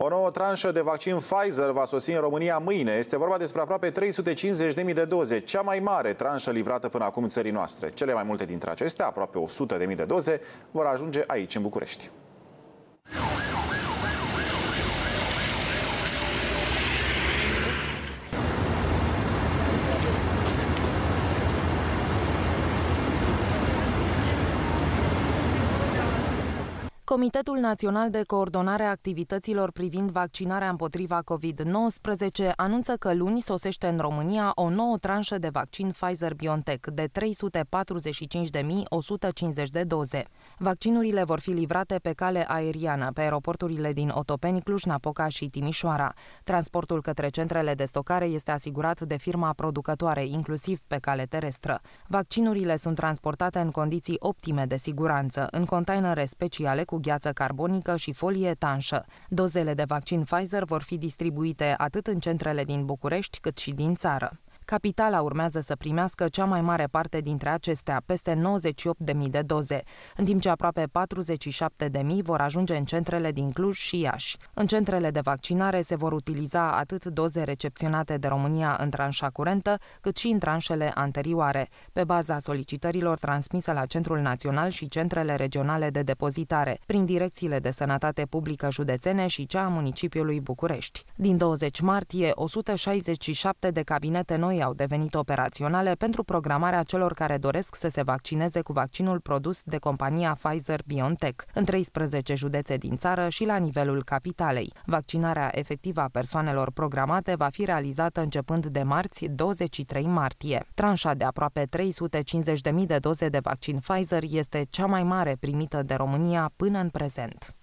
O nouă tranșă de vaccin Pfizer va sosi în România mâine. Este vorba despre aproape 350.000 de doze, cea mai mare tranșă livrată până acum în țării noastre. Cele mai multe dintre acestea, aproape 100.000 de doze, vor ajunge aici, în București. Comitetul Național de Coordonare a Activităților privind vaccinarea împotriva COVID-19 anunță că luni sosește în România o nouă tranșă de vaccin Pfizer-BioNTech de 345.150 de doze. Vaccinurile vor fi livrate pe cale aeriană pe aeroporturile din Otopeni, Cluj-Napoca și Timișoara. Transportul către centrele de stocare este asigurat de firma producătoare, inclusiv pe cale terestră. Vaccinurile sunt transportate în condiții optime de siguranță, în containere speciale cu gheață carbonică și folie tanșă. Dozele de vaccin Pfizer vor fi distribuite atât în centrele din București cât și din țară. Capitala urmează să primească cea mai mare parte dintre acestea, peste 98.000 de doze, în timp ce aproape 47.000 vor ajunge în centrele din Cluj și Iași. În centrele de vaccinare se vor utiliza atât doze recepționate de România în tranșa curentă, cât și în tranșele anterioare, pe baza solicitărilor transmise la Centrul Național și centrele regionale de depozitare, prin direcțiile de sănătate publică județene și cea a municipiului București. Din 20 martie, 167 de cabinete noi noi au devenit operaționale pentru programarea celor care doresc să se vaccineze cu vaccinul produs de compania Pfizer-BioNTech în 13 județe din țară și la nivelul capitalei. Vaccinarea efectivă a persoanelor programate va fi realizată începând de marți, 23 martie. Tranșa de aproape 350.000 de doze de vaccin Pfizer este cea mai mare primită de România până în prezent.